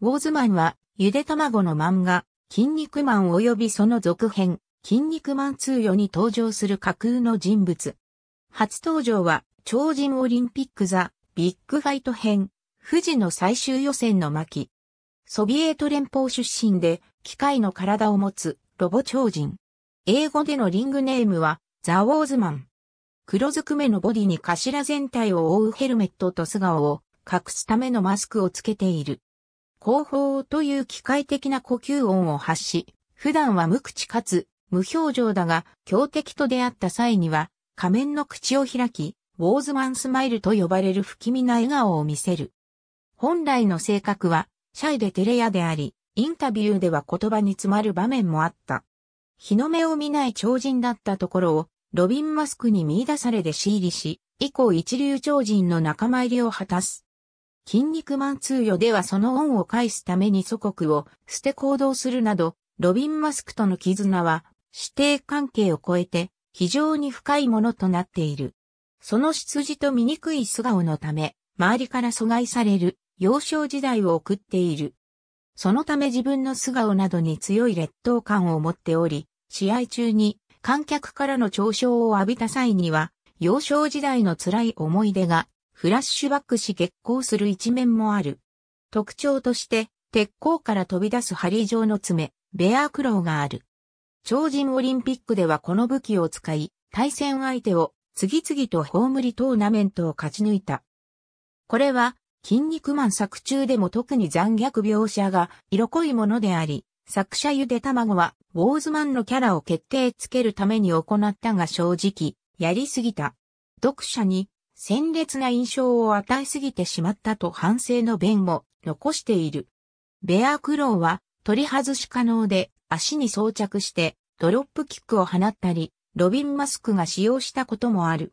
ウォーズマンは、ゆで卵の漫画、筋肉マン及びその続編、筋肉マン通夜に登場する架空の人物。初登場は、超人オリンピックザ、ビッグファイト編、富士の最終予選の巻。ソビエト連邦出身で、機械の体を持つ、ロボ超人。英語でのリングネームは、ザ・ウォーズマン。黒ずくめのボディに頭全体を覆うヘルメットと素顔を隠すためのマスクをつけている。後方という機械的な呼吸音を発し、普段は無口かつ無表情だが、強敵と出会った際には、仮面の口を開き、ウォーズマンスマイルと呼ばれる不気味な笑顔を見せる。本来の性格は、シャイで照れ屋であり、インタビューでは言葉に詰まる場面もあった。日の目を見ない超人だったところを、ロビン・マスクに見出されて仕入りし、以降一流超人の仲間入りを果たす。筋肉マン通与ではその恩を返すために祖国を捨て行動するなど、ロビン・マスクとの絆は、指定関係を超えて、非常に深いものとなっている。その出自と醜い素顔のため、周りから阻害される、幼少時代を送っている。そのため自分の素顔などに強い劣等感を持っており、試合中に観客からの嘲笑を浴びた際には、幼少時代の辛い思い出がフラッシュバックし激光する一面もある。特徴として、鉄鋼から飛び出す針状の爪、ベアークローがある。超人オリンピックではこの武器を使い、対戦相手を次々とホームリトーナメントを勝ち抜いた。これは、筋肉マン作中でも特に残虐描写が色濃いものであり、作者ゆで卵は、ウォーズマンのキャラを決定つけるために行ったが正直、やりすぎた。読者に鮮烈な印象を与えすぎてしまったと反省の弁も残している。ベアークローは取り外し可能で足に装着してドロップキックを放ったり、ロビン・マスクが使用したこともある。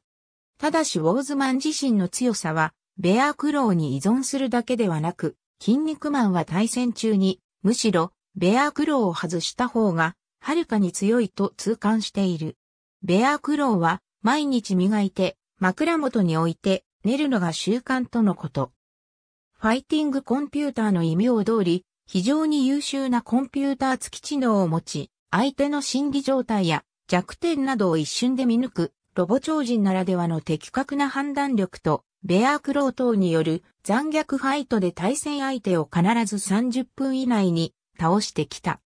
ただしウォーズマン自身の強さは、ベアークローに依存するだけではなく、筋肉マンは対戦中に、むしろ、ベアークローを外した方が、はるかに強いと痛感している。ベアークローは、毎日磨いて、枕元に置いて寝るのが習慣とのこと。ファイティングコンピューターの異名を通り、非常に優秀なコンピューター付き知能を持ち、相手の心理状態や弱点などを一瞬で見抜く、ロボ超人ならではの的確な判断力と、ベアークロー等による残虐ファイトで対戦相手を必ず30分以内に倒してきた。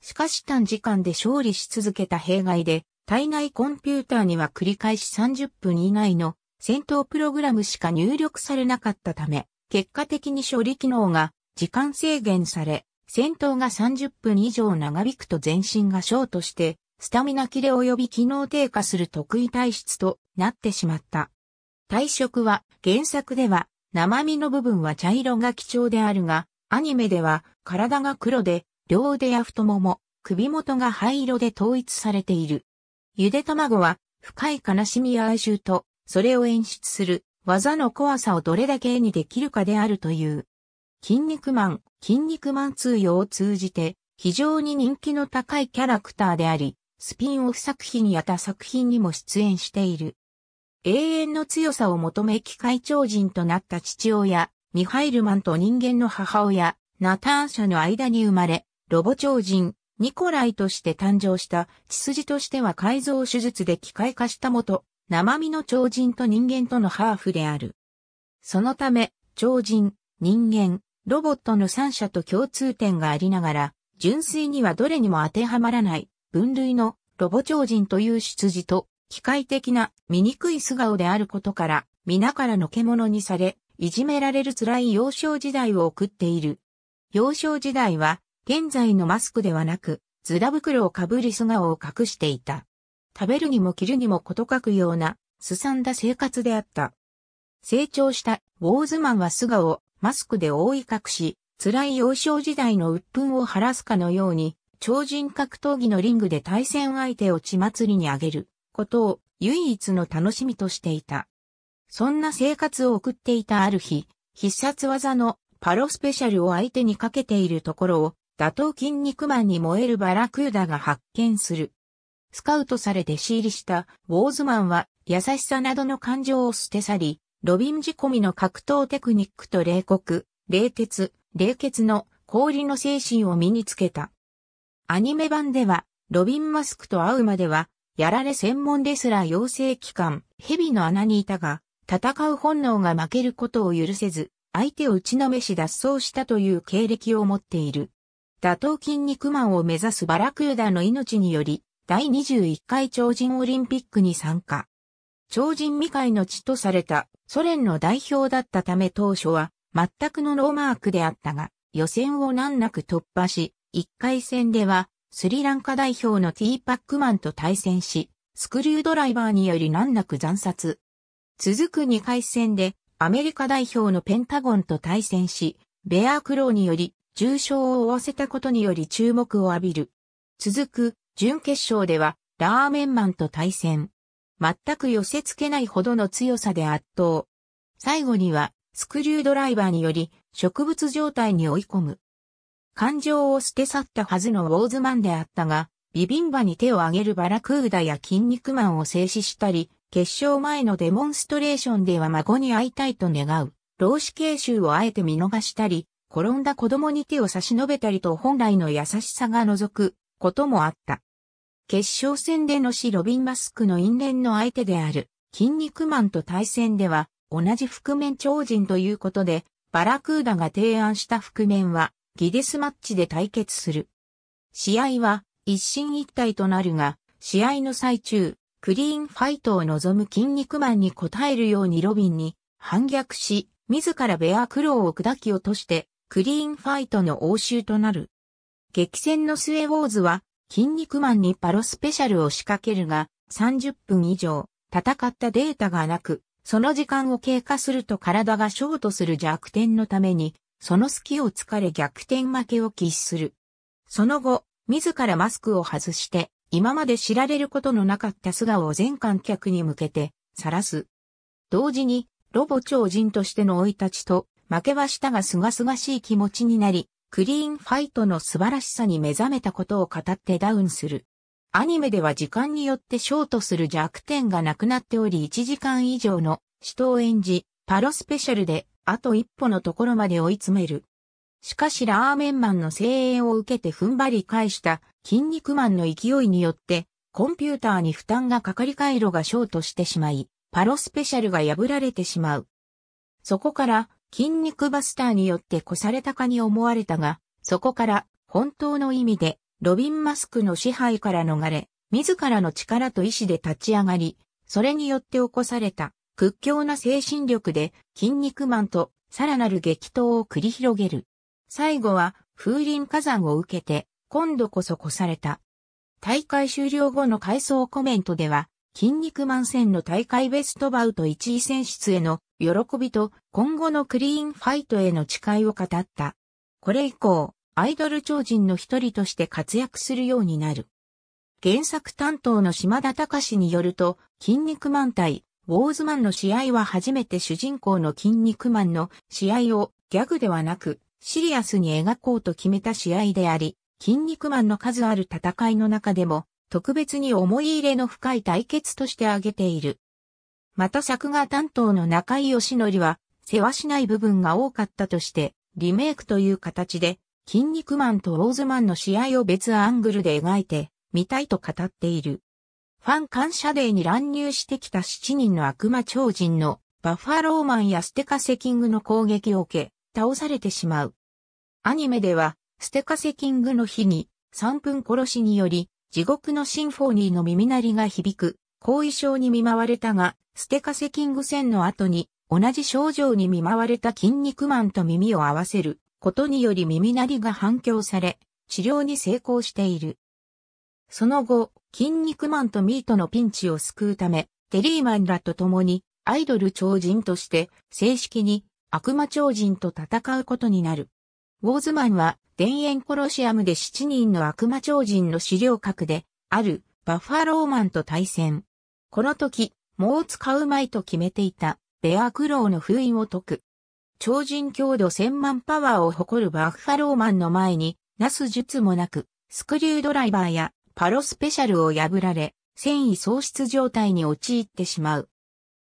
しかし短時間で勝利し続けた弊害で、体内コンピューターには繰り返し30分以内の戦闘プログラムしか入力されなかったため、結果的に処理機能が時間制限され、戦闘が30分以上長引くと全身がショートして、スタミナ切れ及び機能低下する得意体質となってしまった。体色は原作では生身の部分は茶色が貴重であるが、アニメでは体が黒で、両腕や太もも、首元が灰色で統一されている。ゆで卵は深い悲しみや哀愁と、それを演出する技の怖さをどれだけ絵にできるかであるという。筋肉マン、筋肉マン通用を通じて非常に人気の高いキャラクターであり、スピンオフ作品や他作品にも出演している。永遠の強さを求め機械超人となった父親、ミハイルマンと人間の母親、ナターシャの間に生まれ、ロボ超人、ニコライとして誕生した血筋としては改造手術で機械化したもと、生身の超人と人間とのハーフである。そのため、超人、人間、ロボットの三者と共通点がありながら、純粋にはどれにも当てはまらない分類のロボ超人という出自と機械的な醜い素顔であることから、皆からの獣にされ、いじめられる辛い幼少時代を送っている。幼少時代は現在のマスクではなく、ズラ袋をかぶり素顔を隠していた。食べるにも着るにもこと書くような、すさんだ生活であった。成長したウォーズマンは素顔をマスクで覆い隠し、辛い幼少時代の鬱憤を晴らすかのように、超人格闘技のリングで対戦相手を血祭りにあげることを唯一の楽しみとしていた。そんな生活を送っていたある日、必殺技のパロスペシャルを相手にかけているところを打倒筋肉マンに燃えるバラクーダが発見する。スカウトされ弟子入りしたウォーズマンは優しさなどの感情を捨て去り、ロビン仕込みの格闘テクニックと冷酷、冷徹、冷血の氷の精神を身につけた。アニメ版では、ロビンマスクと会うまでは、やられ専門レスラー養成機関、蛇の穴にいたが、戦う本能が負けることを許せず、相手を打ちのめし脱走したという経歴を持っている。打倒筋肉マンを目指すバラクーダの命により、第21回超人オリンピックに参加。超人未開の地とされたソ連の代表だったため当初は全くのローマークであったが、予選を難なく突破し、1回戦ではスリランカ代表のティーパックマンと対戦し、スクリュードライバーにより難なく惨殺。続く2回戦でアメリカ代表のペンタゴンと対戦し、ベアークローにより重傷を負わせたことにより注目を浴びる。続く、準決勝では、ラーメンマンと対戦。全く寄せ付けないほどの強さで圧倒。最後には、スクリュードライバーにより、植物状態に追い込む。感情を捨て去ったはずのウォーズマンであったが、ビビンバに手を挙げるバラクーダや筋肉マンを静止したり、決勝前のデモンストレーションでは孫に会いたいと願う、老子形集をあえて見逃したり、転んだ子供に手を差し伸べたりと本来の優しさが覗くこともあった。決勝戦での死ロビン・マスクの因縁の相手である、筋肉マンと対戦では、同じ覆面超人ということで、バラクーダが提案した覆面は、ギデスマッチで対決する。試合は、一進一退となるが、試合の最中、クリーンファイトを望む筋肉マンに応えるようにロビンに反逆し、自らベアクローを砕き落としてクリーンファイトの応酬となる。激戦の末ウォーズは、筋肉マンにパロスペシャルを仕掛けるが、30分以上、戦ったデータがなく、その時間を経過すると体がショートする弱点のために、その隙を突かれ逆転負けを喫する。その後、自らマスクを外して、今まで知られることのなかった素顔を全観客に向けて、晒す。同時に、ロボ超人としての老い立ちと、負けはしたが清々しい気持ちになり、クリーンファイトの素晴らしさに目覚めたことを語ってダウンする。アニメでは時間によってショートする弱点がなくなっており1時間以上の死闘を演じ、パロスペシャルであと一歩のところまで追い詰める。しかしラーメンマンの声援を受けて踏ん張り返した筋肉マンの勢いによって、コンピューターに負担がかかり回路がショートしてしまい、パロスペシャルが破られてしまう。そこから筋肉バスターによって越されたかに思われたが、そこから本当の意味でロビン・マスクの支配から逃れ、自らの力と意志で立ち上がり、それによって起こされた屈強な精神力で筋肉マンとさらなる激闘を繰り広げる。最後は風林火山を受けて今度こそ越された。大会終了後の回想コメントでは筋肉マン戦の大会ベストバウト1位選出への喜びと今後のクリーンファイトへの誓いを語った。これ以降、アイドル超人の一人として活躍するようになる。原作担当の島田隆によると、筋肉マン対ウォーズマンの試合は初めて主人公の筋肉マンの試合をギャグではなくシリアスに描こうと決めた試合であり、筋肉マンの数ある戦いの中でも特別に思い入れの深い対決として挙げている。また作画担当の中井義則は、世話しない部分が多かったとして、リメイクという形で、筋肉マンとローズマンの試合を別アングルで描いて、見たいと語っている。ファン感謝デーに乱入してきた7人の悪魔超人のバッファローマンやステカセキングの攻撃を受け、倒されてしまう。アニメでは、ステカセキングの日に3分殺しにより、地獄のシンフォニーの耳鳴りが響く、後遺症に見舞われたが、ステカセキング戦の後に、同じ症状に見舞われた筋肉マンと耳を合わせることにより耳鳴りが反響され、治療に成功している。その後、筋肉マンとミートのピンチを救うため、テリーマンらと共にアイドル超人として正式に悪魔超人と戦うことになる。ウォーズマンは、田園コロシアムで7人の悪魔超人の資料格で、ある、バッファローマンと対戦。この時、もう使うまいと決めていた、ベアクローの封印を解く。超人強度1000万パワーを誇るバッファローマンの前に、なす術もなく、スクリュードライバーやパロスペシャルを破られ、繊維喪失状態に陥ってしまう。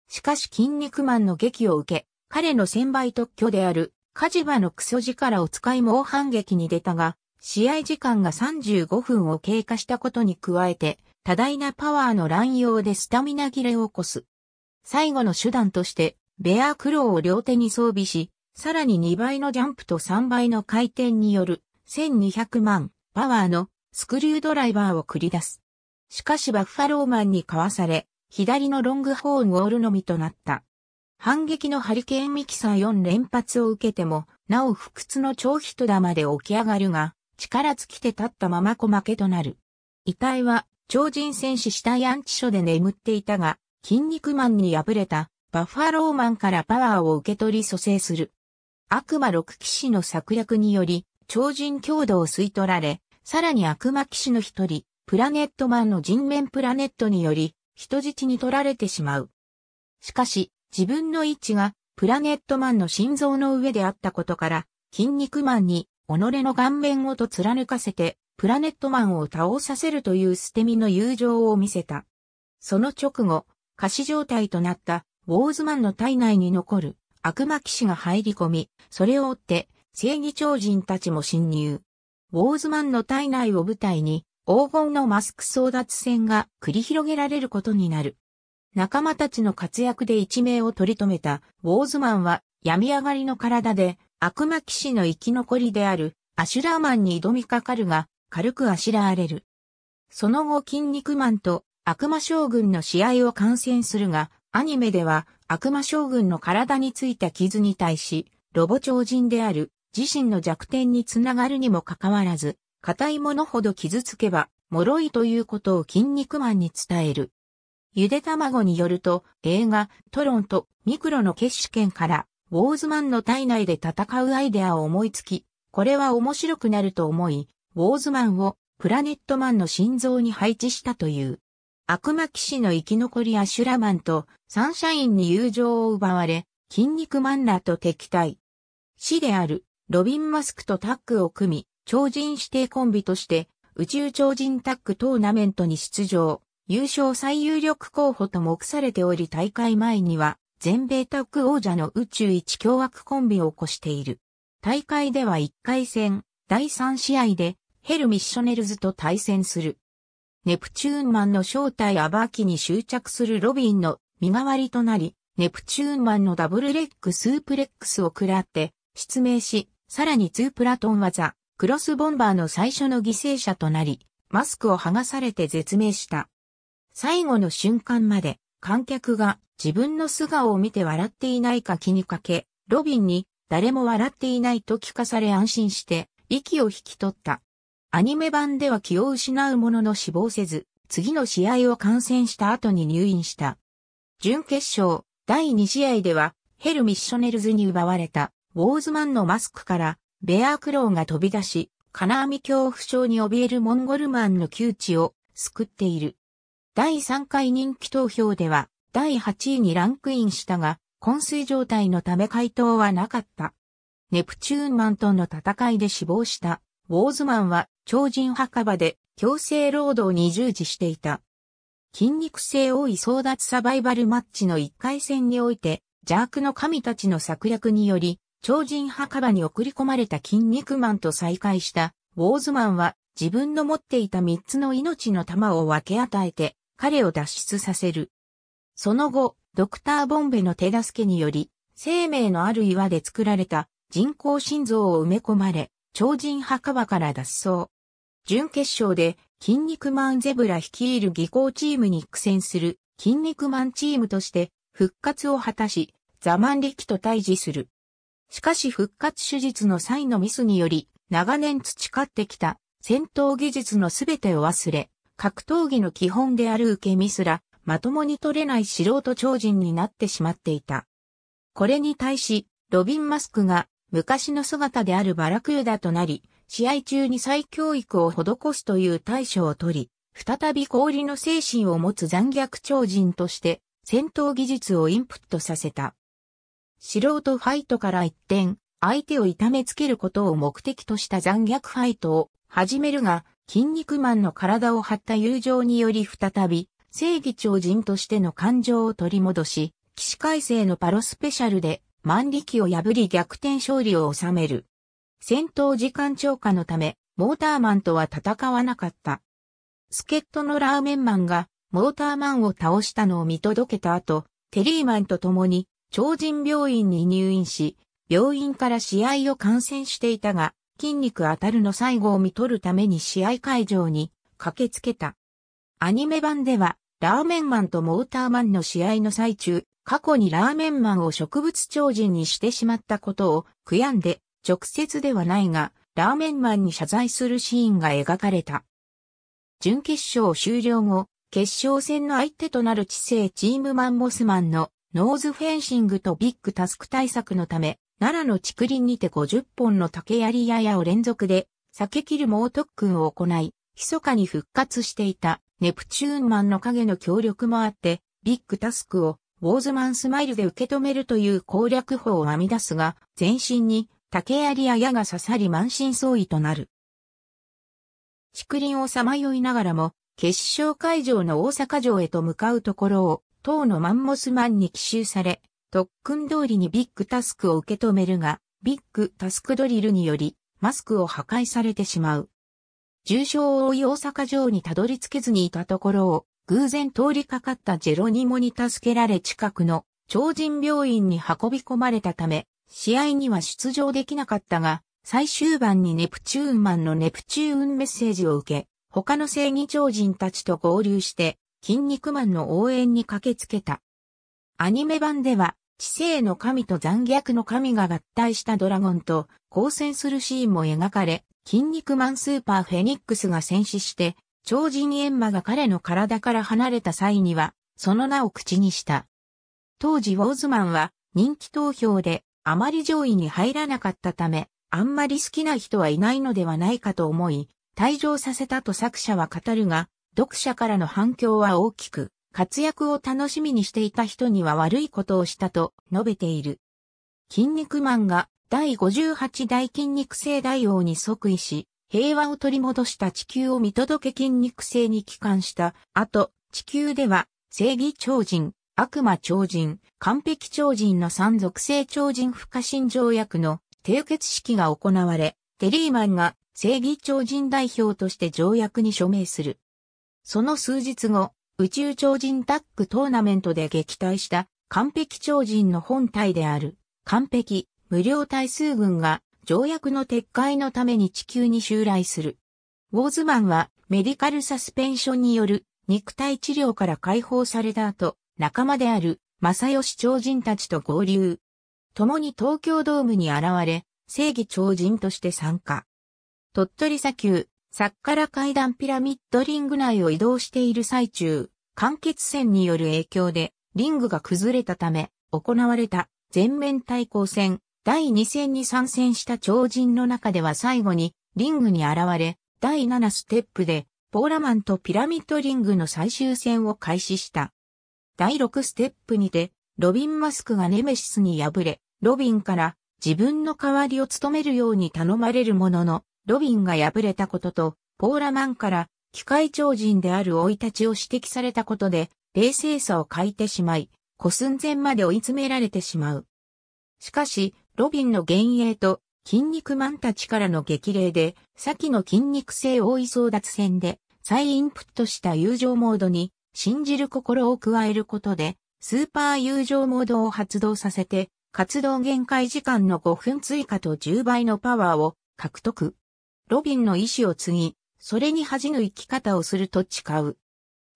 しかし筋肉マンの劇を受け、彼の1000倍特許であるカジバのクソ力を使い猛反撃に出たが、試合時間が35分を経過したことに加えて、多大なパワーの乱用でスタミナ切れを起こす。最後の手段として、ベアクローを両手に装備し、さらに2倍のジャンプと3倍の回転による1200万パワーのスクリュードライバーを繰り出す。しかしバッファローマンにかわされ、左のロングホーンを折るのみとなった。反撃のハリケーンミキサー4連発を受けても、なお不屈の超人玉で起き上がるが、力尽きて立ったまま小負けとなる。遺体は、超人戦士死体安置所で眠っていたが、筋肉マンに敗れた、バッファローマンからパワーを受け取り蘇生する。悪魔六騎士の策略により、超人強度を吸い取られ、さらに悪魔騎士の一人、プラネットマンの人面プラネットにより、人質に取られてしまう。しかし、自分の位置がプラネットマンの心臓の上であったことから、筋肉マンに己の顔面ごと貫かせて、プラネットマンを倒させるという捨て身の友情を見せた。その直後、仮死状態となったウォーズマンの体内に残る悪魔騎士が入り込み、それを追って正義超人たちも侵入。ウォーズマンの体内を舞台に黄金のマスク争奪戦が繰り広げられることになる。仲間たちの活躍で一命を取り留めた、ウォーズマンは、病み上がりの体で、悪魔騎士の生き残りである、アシュラーマンに挑みかかるが、軽くあしらわれる。その後、筋肉マンと悪魔将軍の試合を観戦するが、アニメでは悪魔将軍の体についた傷に対し、ロボ超人である自身の弱点につながるにもかかわらず、硬いものほど傷つけば、脆いということを筋肉マンに伝える。ゆで卵によると、映画、トロンとミクロの決死権から、ウォーズマンの体内で戦うアイデアを思いつき、これは面白くなると思い、ウォーズマンをプラネットマンの心臓に配置したという。悪魔騎士の生き残りアシュラマンとサンシャインに友情を奪われ、筋肉マンらと敵対。死である、ロビン・マスクとタッグを組み、超人指定コンビとして宇宙超人タッグトーナメントに出場。優勝最有力候補と目されており大会前には全米タッグ王者の宇宙一凶悪コンビを起こしている。大会では1回戦、第3試合でヘル・ミッショネルズと対戦する。ネプチューンマンの正体アバーキに執着するロビンの身代わりとなり、ネプチューンマンのダブルレッグスープレックスを食らって失明し、さらに2プラトン技、クロスボンバーの最初の犠牲者となり、マスクを剥がされて絶命した。最後の瞬間まで観客が自分の素顔を見て笑っていないか気にかけ、ロビンに誰も笑っていないと聞かされ安心して息を引き取った。アニメ版では気を失うものの死亡せず、次の試合を観戦した後に入院した。準決勝第2試合ではヘル・ミッショネルズに奪われたウォーズマンのマスクからベアークローが飛び出し、金網恐怖症に怯えるモンゴルマンの窮地を救っている。第3回人気投票では第8位にランクインしたが、昏睡状態のため回答はなかった。ネプチューンマンとの戦いで死亡したウォーズマンは超人墓場で強制労働に従事していた。筋肉性多い争奪サバイバルマッチの1回戦において、邪悪の神たちの策略により、超人墓場に送り込まれた筋肉マンと再会したウォーズマンは自分の持っていた3つの命の玉を分け与えて彼を脱出させる。その後、ドクター・ボンベの手助けにより、生命のある岩で作られた人工心臓を埋め込まれ、超人墓場から脱走。準決勝で、筋肉マンゼブラ率いる技巧チームに苦戦する、筋肉マンチームとして、復活を果たし、ザマン力と対峙する。しかし復活手術の際のミスにより、長年培ってきた戦闘技術のすべてを忘れ、格闘技の基本である受け身すら、まともに取れない素人超人になってしまっていた。これに対し、ロビン・マスクが昔の姿であるバラクーダとなり、試合中に再教育を施すという対処を取り、再び氷の精神を持つ残虐超人として戦闘技術をインプットさせた。素人ファイトから一転、相手を痛めつけることを目的とした残虐ファイトを始めるが、筋肉マンの体を張った友情により再び、正義超人としての感情を取り戻し、騎士改正のパロスペシャルで、万力を破り逆転勝利を収める。戦闘時間超過のため、モーターマンとは戦わなかった。助っ人のラーメンマンが、モーターマンを倒したのを見届けた後、テリーマンと共に、超人病院に入院し、病院から試合を観戦していたが、筋肉あたるの最後を見取るために試合会場に駆けつけた。アニメ版では、ラーメンマンとモーターマンの試合の最中、過去にラーメンマンを植物超人にしてしまったことを悔やんで、直接ではないが、ラーメンマンに謝罪するシーンが描かれた。準決勝終了後、決勝戦の相手となる知性チームマンモスマンのノーズフェンシングとビッグタスク対策のため、奈良の竹林にて50本の竹槍や矢を連続で、避け切る猛特訓を行い、密かに復活していたネプチューンマンの影の協力もあって、ビッグタスクをウォーズマンスマイルで受け止めるという攻略法を編み出すが、全身に竹槍や矢が刺さり満身創痍となる。竹林をさまよいながらも、決勝会場の大阪城へと向かうところを、塔のマンモスマンに奇襲され、特訓通りにビッグタスクを受け止めるが、ビッグタスクドリルにより、マスクを破壊されてしまう。重傷を負い大阪城にたどり着けずにいたところを、偶然通りかかったジェロニモに助けられ近くの超人病院に運び込まれたため、試合には出場できなかったが、最終盤にネプチューンマンのネプチューンメッセージを受け、他の正義超人たちと合流して、筋肉マンの応援に駆けつけた。アニメ版では、知性の神と残虐の神が合体したドラゴンと交戦するシーンも描かれ、筋肉マンスーパーフェニックスが戦死して、超人エンマが彼の体から離れた際には、その名を口にした。当時ウォーズマンは人気投票であまり上位に入らなかったため、あんまり好きな人はいないのではないかと思い、退場させたと作者は語るが、読者からの反響は大きく、活躍を楽しみにしていた人には悪いことをしたと述べている。筋肉マンが第58大筋肉性大王に即位し、平和を取り戻した地球を見届け筋肉性に帰還した後、地球では正義超人、悪魔超人、完璧超人の三属性超人不可侵条約の締結式が行われ、テリーマンが正義超人代表として条約に署名する。その数日後、宇宙超人タッグトーナメントで撃退した完璧超人の本体である完璧無料対数軍が条約の撤回のために地球に襲来する。ウォーズマンはメディカルサスペンションによる肉体治療から解放された後、仲間である正義超人たちと合流。共に東京ドームに現れ、正義超人として参加。鳥取砂丘、サッカラ階段ピラミッドリング内を移動している最中、間欠戦による影響で、リングが崩れたため、行われた全面対抗戦、第2戦に参戦した超人の中では最後に、リングに現れ、第7ステップで、ポーラマンとピラミッドリングの最終戦を開始した。第6ステップにて、ロビン・マスクがネメシスに敗れ、ロビンから自分の代わりを務めるように頼まれるものの、ロビンが敗れたことと、ポーラマンから機械超人である老いたちを指摘されたことで、冷静さを欠いてしまい、古寸前まで追い詰められてしまう。しかし、ロビンの幻影と筋肉マンたちからの激励で、先の筋肉性大い争奪戦で、再インプットした友情モードに、信じる心を加えることで、スーパー友情モードを発動させて、活動限界時間の5分追加と10倍のパワーを獲得。ロビンの意志を継ぎ、それに恥じぬ生き方をすると誓う。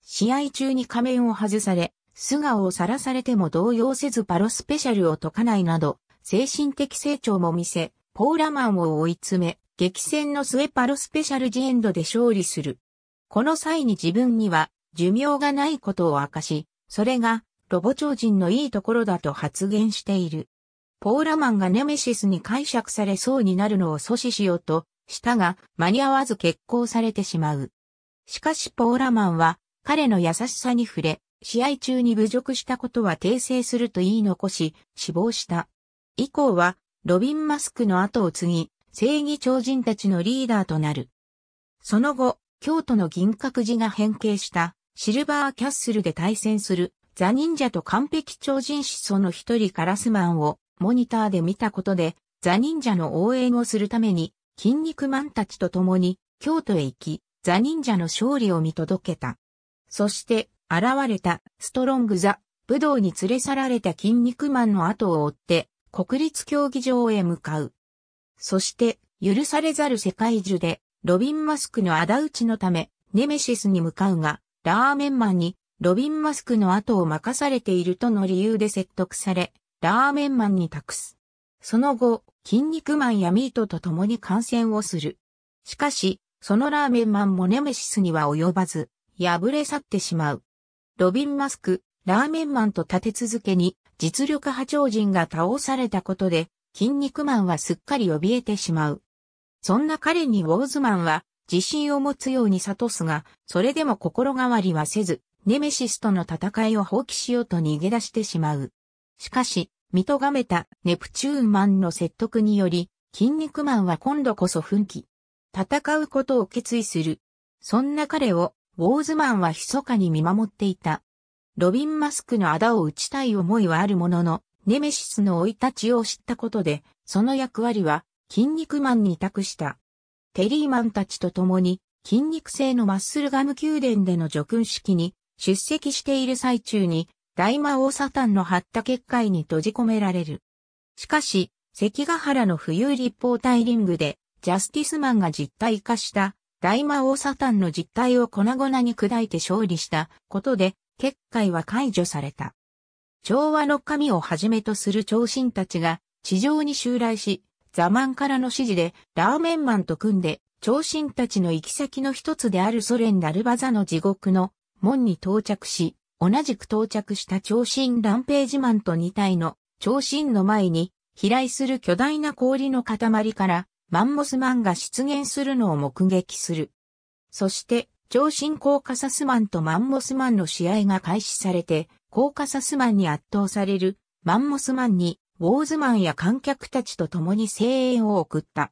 試合中に仮面を外され、素顔をさらされても動揺せずパロスペシャルを解かないなど、精神的成長も見せ、ポーラマンを追い詰め、激戦の末パロスペシャルジエンドで勝利する。この際に自分には寿命がないことを明かし、それがロボ超人のいいところだと発言している。ポーラマンがネメシスに解釈されそうになるのを阻止しようと、したが、間に合わず決行されてしまう。しかしポーラマンは、彼の優しさに触れ、試合中に侮辱したことは訂正すると言い残し、死亡した。以降は、ロビン・マスクの後を継ぎ、正義超人たちのリーダーとなる。その後、京都の銀閣寺が変形したシルバーキャッスルで対戦するザ忍者と完璧超人思想の一人カラスマンをモニターで見たことでザ忍者の応援をするために筋肉マンたちと共に京都へ行き、ザ忍者の勝利を見届けた。そして現れたストロングザ、武道に連れ去られた筋肉マンの後を追って国立競技場へ向かう。そして許されざる世界中でロビンマスクの仇討ちのためネメシスに向かうが、ラーメンマンにロビンマスクの後を任されているとの理由で説得され、ラーメンマンに託す。その後、筋肉マンやミートと共に観戦をする。しかし、そのラーメンマンもネメシスには及ばず、破れ去ってしまう。ロビン・マスク、ラーメンマンと立て続けに実力派超人が倒されたことで、筋肉マンはすっかり怯えてしまう。そんな彼にウォーズマンは自信を持つように諭すが、それでも心変わりはせず、ネメシスとの戦いを放棄しようと逃げ出してしまう。しかし、見とがめたネプチューンマンの説得により、筋肉マンは今度こそ奮起。戦うことを決意する。そんな彼を、ウォーズマンは密かに見守っていた。ロビン・マスクの仇を打ちたい思いはあるものの、ネメシスの生い立ちを知ったことで、その役割は、筋肉マンに託した。テリーマンたちと共に、筋肉製のマッスルガム宮殿での叙勲式に出席している最中に、大魔王サタンの張った結界に閉じ込められる。しかし、関ヶ原の浮遊立方体リングで、ジャスティスマンが実体化した大魔王サタンの実体を粉々に砕いて勝利したことで、結界は解除された。調和の神をはじめとする長神たちが地上に襲来し、座満からの指示でラーメンマンと組んで、長神たちの行き先の一つであるソ連ダルバザの地獄の門に到着し、同じく到着した長身ランページマンと2体の長身の前に飛来する巨大な氷の塊からマンモスマンが出現するのを目撃する。そして、超新コーカサスマンとマンモスマンの試合が開始されて、コーカサスマンに圧倒されるマンモスマンに、ウォーズマンや観客たちと共に声援を送った。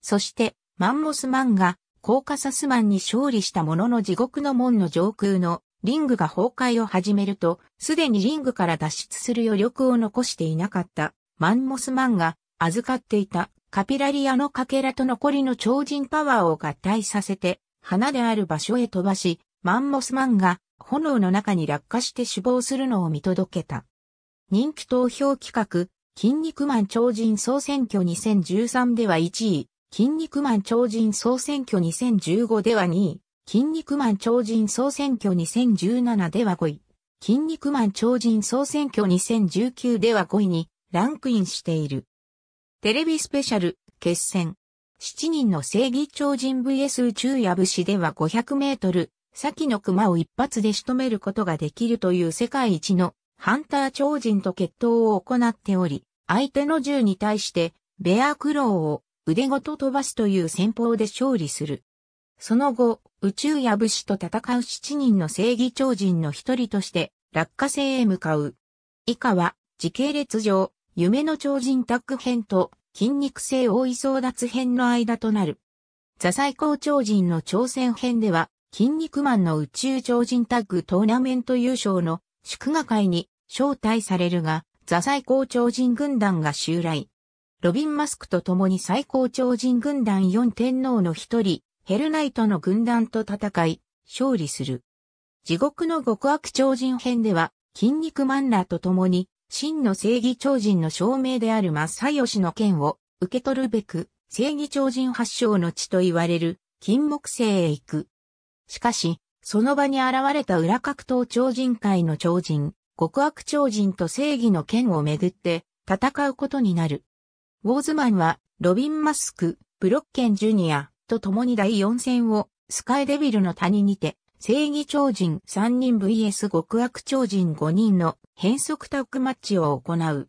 そして、マンモスマンがコーカサスマンに勝利したものの地獄の門の上空のリングが崩壊を始めると、すでにリングから脱出する余力を残していなかったマンモスマンが預かっていたカピラリアのかけらと残りの超人パワーを合体させて、花である場所へ飛ばし、マンモスマンが炎の中に落下して死亡するのを見届けた。人気投票企画、筋肉マン超人総選挙2013では1位、筋肉マン超人総選挙2015では2位、筋肉マン超人総選挙2017では5位、筋肉マン超人総選挙2019では5位にランクインしている。テレビスペシャル、決戦。7人の正義超人 VS 宇宙やぶでは500メートル、先の熊を一発で仕留めることができるという世界一のハンター超人と決闘を行っており、相手の銃に対してベアクローを腕ごと飛ばすという戦法で勝利する。その後、宇宙や武士と戦う七人の正義超人の一人として落下星へ向かう。以下は時系列上、夢の超人タッグ編と筋肉性大位争奪編の間となる。座最高超人の挑戦編では、筋肉マンの宇宙超人タッグトーナメント優勝の祝賀会に招待されるが、座最高超人軍団が襲来。ロビン・マスクと共に最高超人軍団四天皇の一人、ヘルナイトの軍団と戦い、勝利する。地獄の極悪超人編では、筋肉マンラと共に、真の正義超人の証明である正義の剣を受け取るべく、正義超人発祥の地と言われる金木星へ行く。しかし、その場に現れた裏格闘超人界の超人、極悪超人と正義の剣をめぐって戦うことになる。ウォーズマンは、ロビン・マスク、ブロッケン・ジュニア、と共に第4戦を、スカイデビルの谷にて、正義超人3人 vs 極悪超人5人の変則タッグマッチを行う。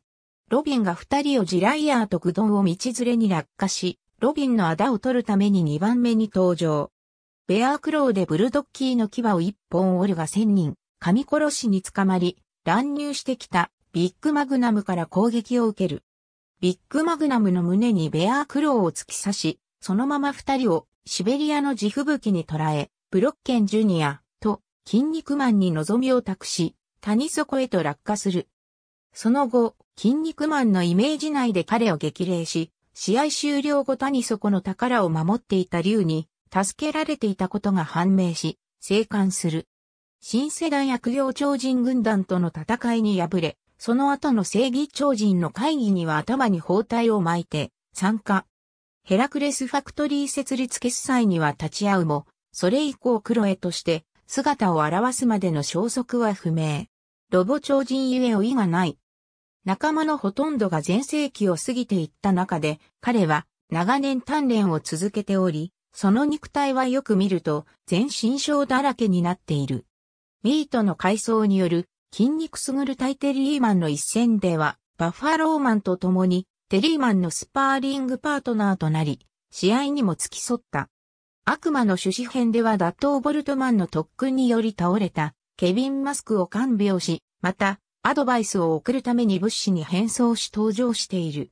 ロビンが2人をジライアーとグドンを道連れに落下し、ロビンの仇を取るために2番目に登場。ベアークローでブルドッキーの牙を1本折るが1000人、神殺しに捕まり、乱入してきたビッグマグナムから攻撃を受ける。ビッグマグナムの胸にベアークローを突き刺し、そのまま二人をシベリアの地吹雪に捕らえ、ブロッケンジュニアと筋肉マンに望みを託し、谷底へと落下する。その後、筋肉マンのイメージ内で彼を激励し、試合終了後谷底の宝を守っていた竜に、助けられていたことが判明し、生還する。新世代悪霊超人軍団との戦いに敗れ、その後の正義超人の会議には頭に包帯を巻いて参加。ヘラクレスファクトリー設立決済には立ち会うも、それ以降クロエとして姿を現すまでの消息は不明。ロボ超人ゆえ老いがない。仲間のほとんどが全盛期を過ぎていった中で、彼は長年鍛錬を続けており、その肉体はよく見ると全身症だらけになっている。ミートの改装による筋肉すぐるタイテリーマンの一戦では、バッファローマンと共にテリーマンのスパーリングパートナーとなり、試合にも付き添った。悪魔の趣旨編では打倒ボルトマンの特訓により倒れた、ケビン・マスクを看病し、また、アドバイスを送るために物資に変装し登場している。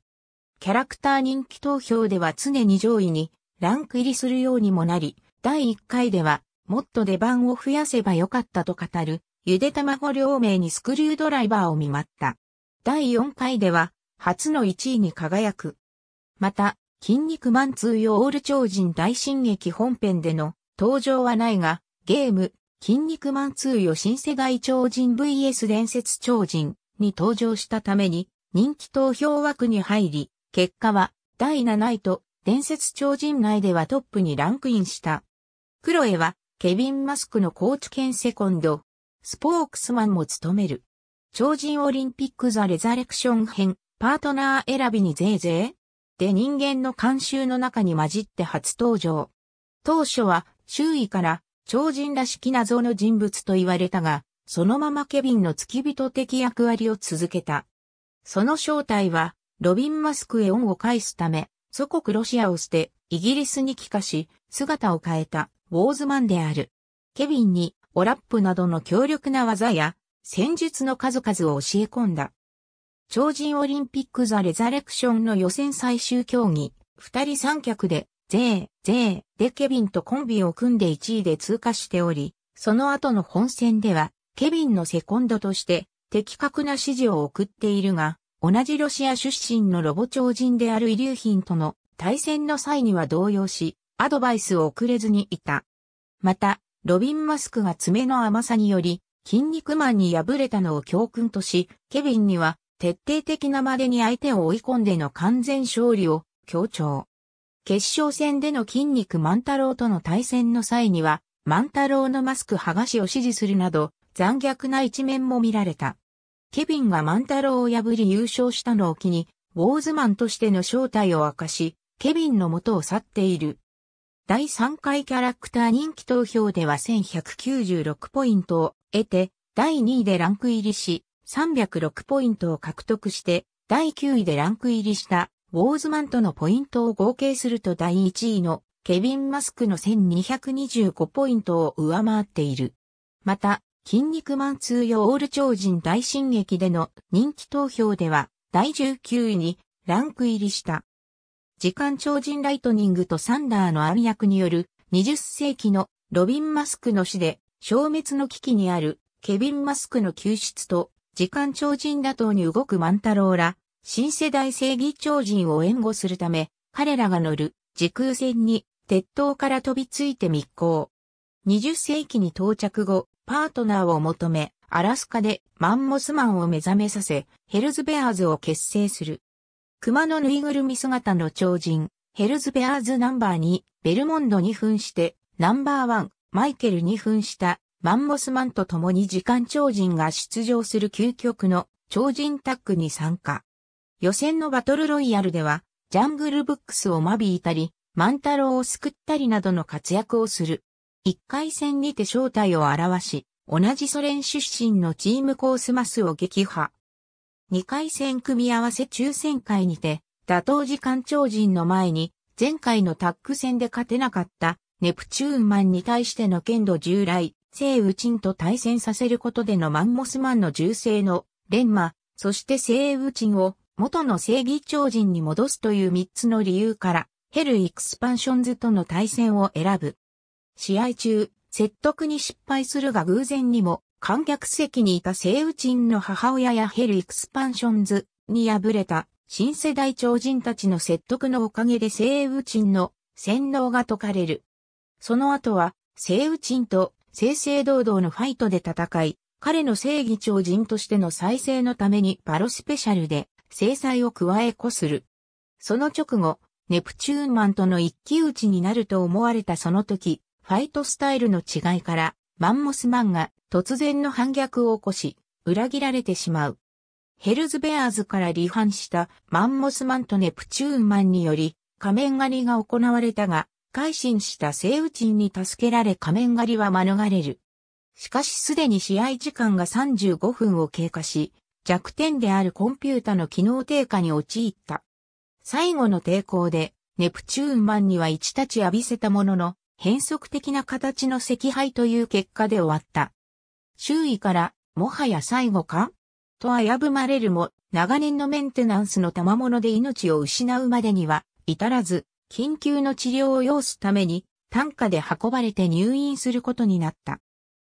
キャラクター人気投票では常に上位にランク入りするようにもなり、第1回では、もっと出番を増やせばよかったと語る、ゆで卵両名にスクリュードライバーを見舞った。第4回では、初の1位に輝く。また、筋肉マン通用オール超人大進撃本編での登場はないが、ゲーム、筋肉マン通用新世代超人 VS 伝説超人に登場したために、人気投票枠に入り、結果は第7位と伝説超人内ではトップにランクインした。クロエは、ケビン・マスクの高知県セコンド、スポークスマンも務める。超人オリンピックザ・レザレクション編パートナー選びにぜいぜいで人間の慣習の中に混じって初登場。当初は周囲から超人らしき謎の人物と言われたが、そのままケビンの付き人的役割を続けた。その正体は、ロビン・マスクへ恩を返すため、祖国ロシアを捨て、イギリスに帰化し、姿を変えた、ウォーズマンである。ケビンに、オラップなどの強力な技や、戦術の数々を教え込んだ。超人オリンピックザ・レザレクションの予選最終競技、二人三脚で、ゼー、ゼーでケビンとコンビを組んで1位で通過しており、その後の本戦では、ケビンのセコンドとして、的確な指示を送っているが、同じロシア出身のロボ超人であるイリューヒンとの対戦の際には動揺し、アドバイスを送れずにいた。また、ロビン・マスクが爪の甘さにより、筋肉マンに敗れたのを教訓とし、ケビンには徹底的なまでに相手を追い込んでの完全勝利を強調。決勝戦での筋肉万太郎との対戦の際には、万太郎のマスク剥がしを指示するなど、残虐な一面も見られた。ケビンが万太郎を破り優勝したのを機に、ウォーズマンとしての正体を明かし、ケビンの元を去っている。第3回キャラクター人気投票では1196ポイントを得て、第2位でランク入りし、306ポイントを獲得して、第9位でランク入りしたウォーズマンとのポイントを合計すると第1位のケビン・マスクの1225ポイントを上回っている。また、筋肉マン通用オール超人大進撃での人気投票では第19位にランク入りした。時間超人ライトニングとサンダーの暗躍による20世紀のロビン・マスクの死で消滅の危機にあるケビン・マスクの救出と時間超人打倒に動く万太郎ら、新世代正義超人を援護するため、彼らが乗る時空船に鉄塔から飛びついて密航。20世紀に到着後、パートナーを求め、アラスカでマンモスマンを目覚めさせ、ヘルズベアーズを結成する。熊のぬいぐるみ姿の超人、ヘルズベアーズナンバー2、ベルモンドに扮して、ナンバー1、マイケルに扮したマンモスマンと共に時間超人が出場する究極の超人タッグに参加。予選のバトルロイヤルでは、ジャングルブックスを間引いたり、万太郎を救ったりなどの活躍をする。一回戦にて正体を表し、同じソ連出身のチームコースマスを撃破。二回戦組み合わせ抽選会にて、打倒時間超人の前に、前回のタッグ戦で勝てなかった、ネプチューンマンに対しての剣道従来、聖雨鎮と対戦させることでのマンモスマンの銃声の連磨、そして聖雨鎮を元の正義超人に戻すという3つの理由から、ヘルエクスパンションズとの対戦を選ぶ。試合中、説得に失敗するが偶然にも、観客席にいた聖雨鎮の母親やヘルエクスパンションズに敗れた新世代超人たちの説得のおかげで聖雨鎮の洗脳が解かれる。その後は、聖雨鎮と正々堂々のファイトで戦い、彼の正義超人としての再生のためにパロスペシャルで制裁を加えこする。その直後、ネプチューンマンとの一騎打ちになると思われたその時、ファイトスタイルの違いから、マンモスマンが突然の反逆を起こし、裏切られてしまう。ヘルズベアーズから離反したマンモスマンとネプチューンマンにより、仮面狩りが行われたが、改心した聖雨鎮に助けられ仮面狩りは免れる。しかしすでに試合時間が35分を経過し、弱点であるコンピュータの機能低下に陥った。最後の抵抗で、ネプチューンマンには一立ち浴びせたものの、変則的な形の赤敗という結果で終わった。周囲から、もはや最後かと危ぶまれるも、長年のメンテナンスの賜物で命を失うまでには、至らず、緊急の治療を要すために、担架で運ばれて入院することになった。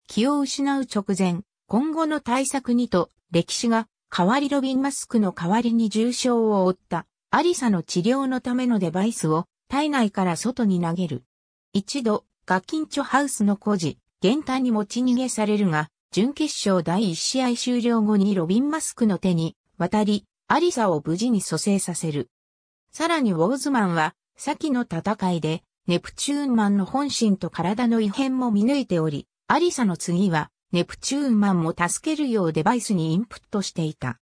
気を失う直前、今後の対策にと、歴史が、代わりロビンマスクの代わりに重傷を負った、アリサの治療のためのデバイスを、体内から外に投げる。一度、ガキンチョハウスの孤児、玄丹に持ち逃げされるが、準決勝第1試合終了後にロビンマスクの手に、渡り、アリサを無事に蘇生させる。さらにウォーズマンは、先の戦いで、ネプチューンマンの本心と体の異変も見抜いており、アリサの次は、ネプチューンマンも助けるようデバイスにインプットしていた。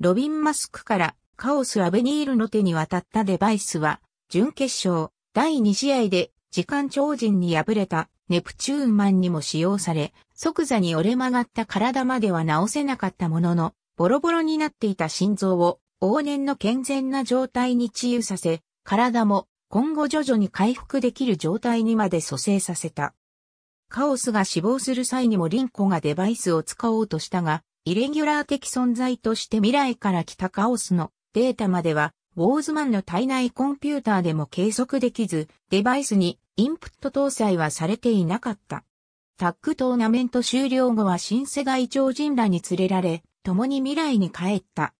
ロビン・マスクからカオス・アベニールの手に渡ったデバイスは、準決勝、第2試合で時間超人に敗れたネプチューンマンにも使用され、即座に折れ曲がった体までは治せなかったものの、ボロボロになっていた心臓を往年の健全な状態に治癒させ、体も今後徐々に回復できる状態にまで蘇生させた。カオスが死亡する際にもリンコがデバイスを使おうとしたが、イレギュラー的存在として未来から来たカオスのデータまでは、ウォーズマンの体内コンピューターでも計測できず、デバイスにインプット搭載はされていなかった。タッグトーナメント終了後は新世代超人らに連れられ、共に未来に帰った。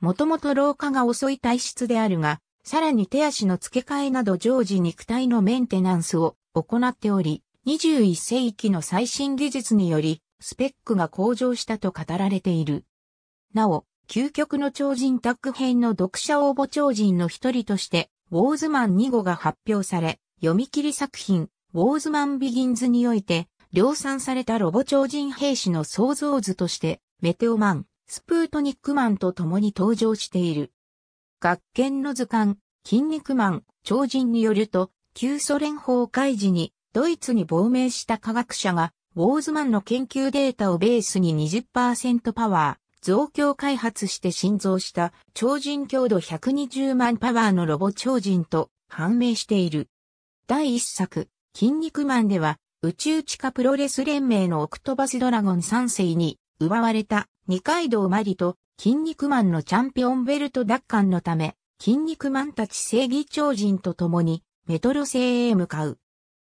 もともと老化が遅い体質であるが、さらに手足の付け替えなど常時肉体のメンテナンスを行っており、21世紀の最新技術により、スペックが向上したと語られている。なお、究極の超人タッグ編の読者応募超人の一人として、ウォーズマン2号が発表され、読み切り作品、ウォーズマンビギンズにおいて、量産されたロボ超人兵士の創造図として、メテオマン、スプートニックマンと共に登場している。学研の図鑑、筋肉マン、超人によると、旧ソ連崩壊時にドイツに亡命した科学者が、ウォーズマンの研究データをベースに20%パワー、増強開発して新造した超人強度120万パワーのロボ超人と判明している。第1作、筋肉マンでは、宇宙地下プロレス連盟のオクトバスドラゴン3世に奪われた二階堂マリと筋肉マンのチャンピオンベルト奪還のため、筋肉マンたち正義超人と共にメトロ星へ向かう。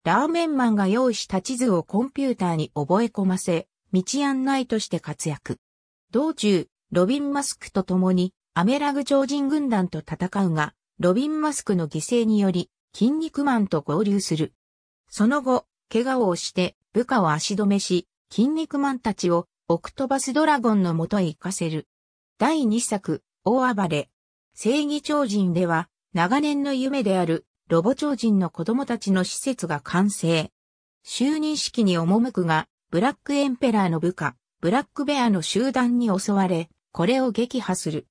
ラーメンマンが用意した地図をコンピューターに覚え込ませ、道案内として活躍。道中、ロビン・マスクと共にアメラグ超人軍団と戦うが、ロビン・マスクの犠牲により、筋肉マンと合流する。その後、怪我をして部下を足止めし、筋肉マンたちをオクトバスドラゴンのもとへ行かせる。第2作、大暴れ。正義超人では、長年の夢である、ロボ超人の子供たちの施設が完成。就任式に赴くが、ブラックエンペラーの部下、ブラックベアの集団に襲われ、これを撃破する。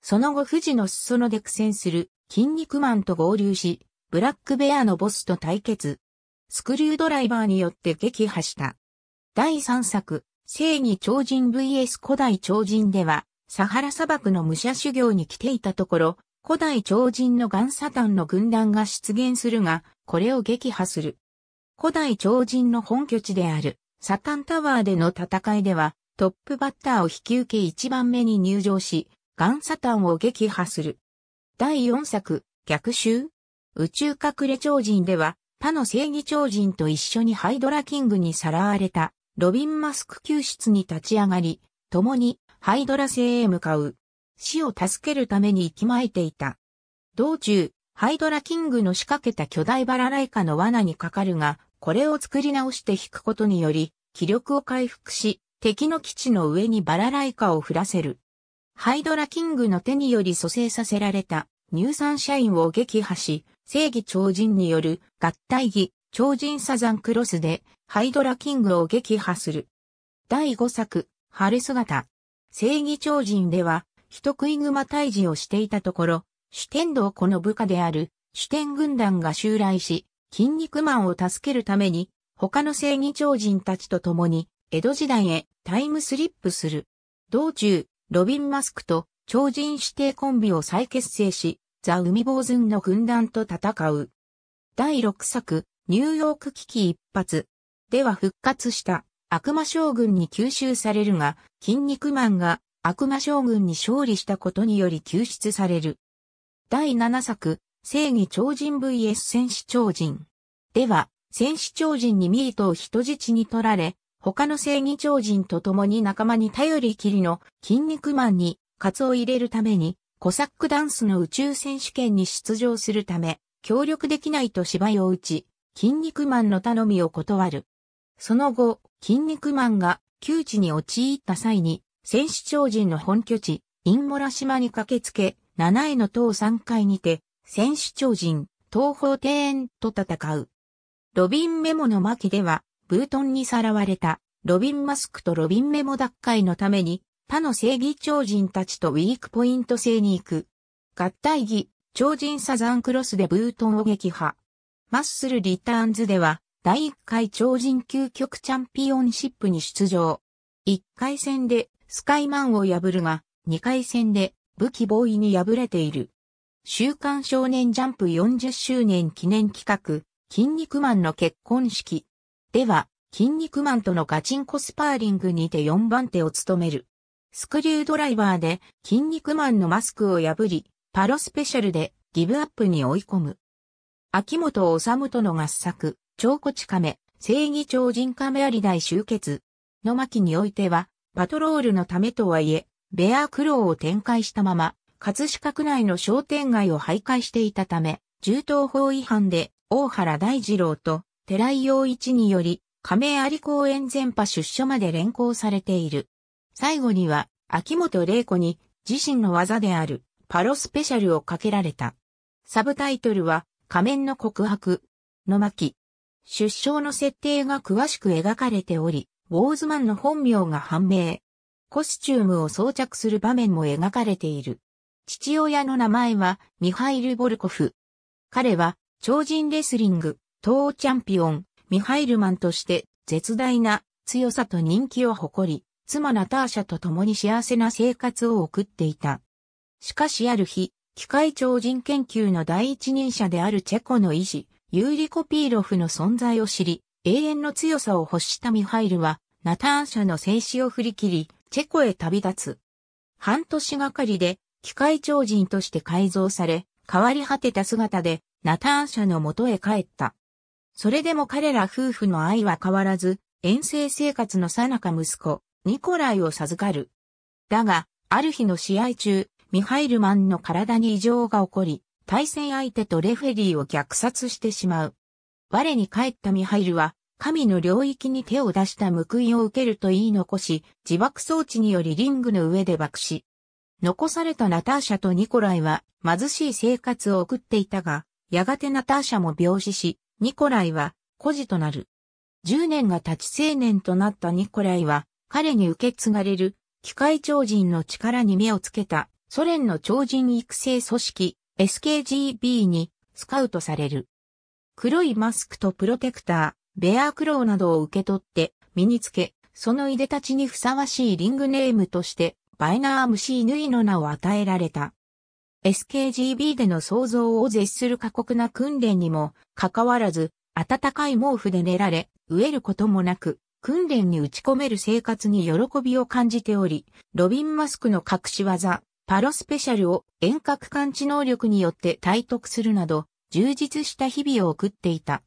その後富士の裾野で苦戦する、筋肉マンと合流し、ブラックベアのボスと対決。スクリュードライバーによって撃破した。第3作、正義超人 VS 古代超人では、サハラ砂漠の武者修行に来ていたところ、古代超人のガンサタンの軍団が出現するが、これを撃破する。古代超人の本拠地である、サタンタワーでの戦いでは、トップバッターを引き受け一番目に入場し、ガンサタンを撃破する。第四作、逆襲宇宙隠れ超人では、他の正義超人と一緒にハイドラキングにさらわれた、ロビン・マスク救出に立ち上がり、共にハイドラ星へ向かう。死を助けるためにきまいていた。道中、ハイドラキングの仕掛けた巨大バラライカの罠にかかるが、これを作り直して引くことにより、気力を回復し、敵の基地の上にバラライカを降らせる。ハイドラキングの手により蘇生させられた乳酸社員を撃破し、正義超人による合体儀超人サザンクロスでハイドラキングを撃破する。第5作、晴れ姿。正義超人では、人食い熊退治をしていたところ、主天道子の部下である、主天軍団が襲来し、筋肉マンを助けるために、他の正義超人たちと共に、江戸時代へタイムスリップする。道中、ロビン・マスクと超人指定コンビを再結成し、ザ・海坊主の軍団と戦う。第6作、ニューヨーク危機一発。では復活した。悪魔将軍に吸収されるが、筋肉マンが悪魔将軍に勝利したことにより救出される。第7作、正義超人 vs 戦士超人。では、戦士超人にミートを人質に取られ、他の正義超人と共に仲間に頼りきりの筋肉マンにカツを入れるために、コサックダンスの宇宙選手権に出場するため、協力できないと芝居を打ち、筋肉マンの頼みを断る。その後、筋肉マンが窮地に陥った際に、戦士超人の本拠地、インモラ島に駆けつけ、七重の塔3階にて、戦士超人、東方庭園と戦う。ロビンメモの巻では、ブートンにさらわれた、ロビンマスクとロビンメモ奪回のために、他の正義超人たちとウィークポイント制に行く。合体技、超人サザンクロスでブートンを撃破。マッスルリターンズでは、第1回超人究極チャンピオンシップに出場。1回戦でスカイマンを破るが、2回戦で武器ボーイに敗れている。週刊少年ジャンプ40周年記念企画、筋肉マンの結婚式。では、筋肉マンとのガチンコスパーリングにて4番手を務める。スクリュードライバーで筋肉マンのマスクを破り、パロスペシャルでギブアップに追い込む。秋元治との合作。長古地亀、正義超人亀有大集結の巻においては、パトロールのためとはいえ、ベア苦労を展開したまま、葛飾区内の商店街を徘徊していたため、銃刀法違反で、大原大二郎と寺井陽一により、亀有公園全派出所まで連行されている。最後には、秋元玲子に、自身の技である、パロスペシャルをかけられた。サブタイトルは、仮面の告白の巻。出生の設定が詳しく描かれており、ウォーズマンの本名が判明。コスチュームを装着する場面も描かれている。父親の名前はミハイル・ボルコフ。彼は超人レスリング、東チャンピオン、ミハイルマンとして絶大な強さと人気を誇り、妻ナターシャと共に幸せな生活を送っていた。しかしある日、機械超人研究の第一人者であるチェコの医師、ユーリコ・ピーロフの存在を知り、永遠の強さを欲したミハイルは、ナターン社の静止を振り切り、チェコへ旅立つ。半年がかりで、機械超人として改造され、変わり果てた姿で、ナターン社の元へ帰った。それでも彼ら夫婦の愛は変わらず、遠征生活の最中息子、ニコライを授かる。だが、ある日の試合中、ミハイルマンの体に異常が起こり、対戦相手とレフェリーを虐殺してしまう。我に帰ったミハイルは、神の領域に手を出した報いを受けると言い残し、自爆装置によりリングの上で爆死。残されたナターシャとニコライは貧しい生活を送っていたが、やがてナターシャも病死し、ニコライは孤児となる。10年が経ち青年となったニコライは、彼に受け継がれる、機械超人の力に目をつけた、ソ連の超人育成組織、SKGB にスカウトされる。黒いマスクとプロテクター、ベアークローなどを受け取って身につけ、そのいでたちにふさわしいリングネームとしてバイナームシーヌイの名を与えられた。SKGB での想像を絶する過酷な訓練にも、かかわらず、暖かい毛布で寝られ、飢えることもなく、訓練に打ち込める生活に喜びを感じており、ロビンマスクの隠し技、パロスペシャルを遠隔感知能力によって体得するなど、充実した日々を送っていた。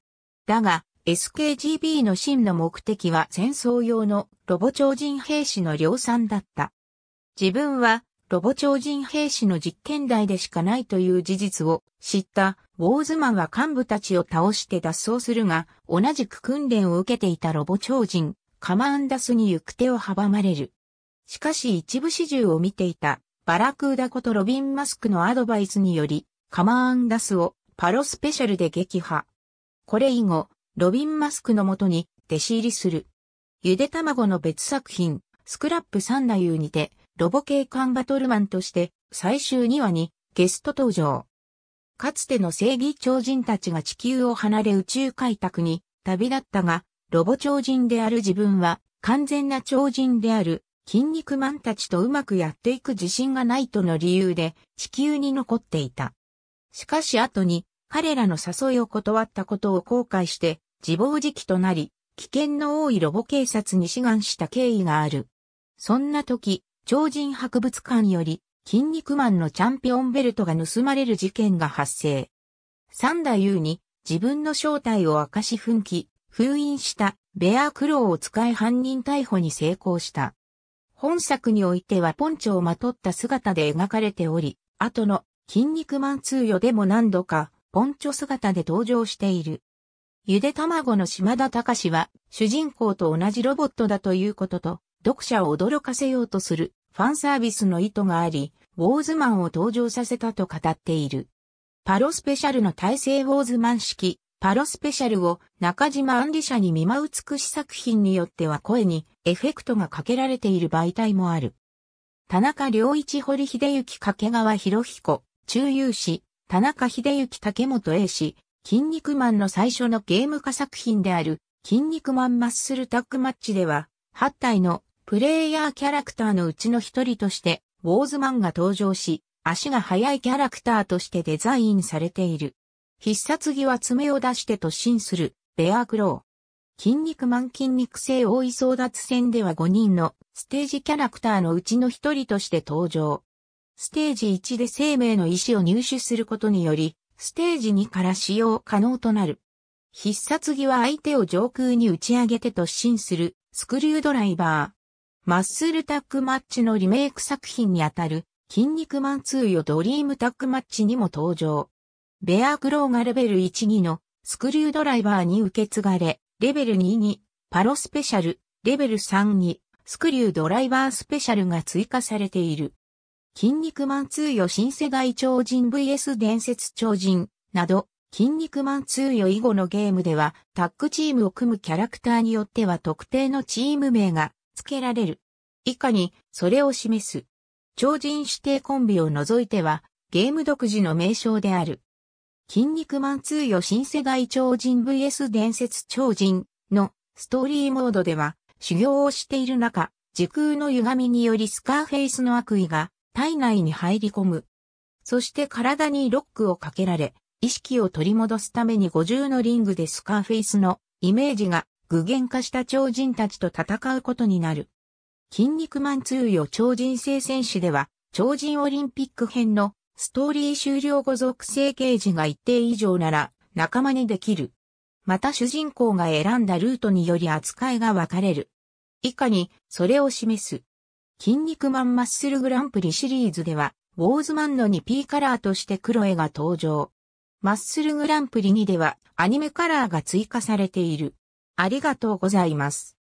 だが、SKGB の真の目的は戦争用のロボ超人兵士の量産だった。自分はロボ超人兵士の実験台でしかないという事実を知ったウォーズマンは幹部たちを倒して脱走するが、同じく訓練を受けていたロボ超人、カマンダスに行く手を阻まれる。しかし一部始終を見ていたバラクーダことロビン・マスクのアドバイスにより、カマーンダスをパロスペシャルで撃破。これ以後、ロビン・マスクのもとに弟子入りする。ゆで卵の別作品、スクラップ三太夫にて、ロボ警官バトルマンとして最終2話にゲスト登場。かつての正義超人たちが地球を離れ宇宙開拓に旅立ったが、ロボ超人である自分は完全な超人である筋肉マンたちとうまくやっていく自信がないとの理由で地球に残っていた。しかし後に彼らの誘いを断ったことを後悔して自暴自棄となり、危険の多いロボ警察に志願した経緯がある。そんな時、超人博物館より筋肉マンのチャンピオンベルトが盗まれる事件が発生。三代優に自分の正体を明かし奮起、封印したベアクローを使い犯人逮捕に成功した。本作においてはポンチョをまとった姿で描かれており、後の筋肉マン通与でも何度かポンチョ姿で登場している。ゆで卵の島田隆は主人公と同じロボットだということと、読者を驚かせようとするファンサービスの意図があり、ウォーズマンを登場させたと語っている。パロスペシャルの体制ウォーズマン式、パロスペシャルを中島アンリ社に見舞う美し作品によっては声にエフェクトがかけられている媒体もある。田中良一堀秀幸掛川博彦、中優氏、田中秀幸竹本英氏、筋肉マンの最初のゲーム化作品である、筋肉マンマッスルタッグマッチでは、8体のプレイヤーキャラクターのうちの一人として、ウォーズマンが登場し、足が速いキャラクターとしてデザインされている。必殺技は爪を出して突進する、ベアークロー。筋肉マン筋肉性大位争奪戦では5人のステージキャラクターのうちの1人として登場。ステージ1で生命の意志を入手することにより、ステージ2から使用可能となる。必殺技は相手を上空に打ち上げて突進するスクリュードライバー。マッスルタックマッチのリメイク作品にあたる筋肉マン2よドリームタックマッチにも登場。ベアクローがレベル1-2のスクリュードライバーに受け継がれ、レベル2に、パロスペシャル、レベル3に、スクリュードライバースペシャルが追加されている。筋肉マン2よ新世代超人 VS 伝説超人など、筋肉マン2よ以後のゲームでは、タッグチームを組むキャラクターによっては特定のチーム名が付けられる。以下に、それを示す。超人指定コンビを除いては、ゲーム独自の名称である。筋肉マン通よ新世代超人 VS 伝説超人のストーリーモードでは修行をしている中、時空の歪みによりスカーフェイスの悪意が体内に入り込む。そして体にロックをかけられ、意識を取り戻すために50のリングでスカーフェイスのイメージが具現化した超人たちと戦うことになる。筋肉マン通よ超人生選手では超人オリンピック編のストーリー終了後属性掲示が一定以上なら仲間にできる。また主人公が選んだルートにより扱いが分かれる。以下にそれを示す。筋肉マンマッスルグランプリシリーズでは、ウォーズマンの 2P カラーとしてクロエが登場。マッスルグランプリ2ではアニメカラーが追加されている。ありがとうございます。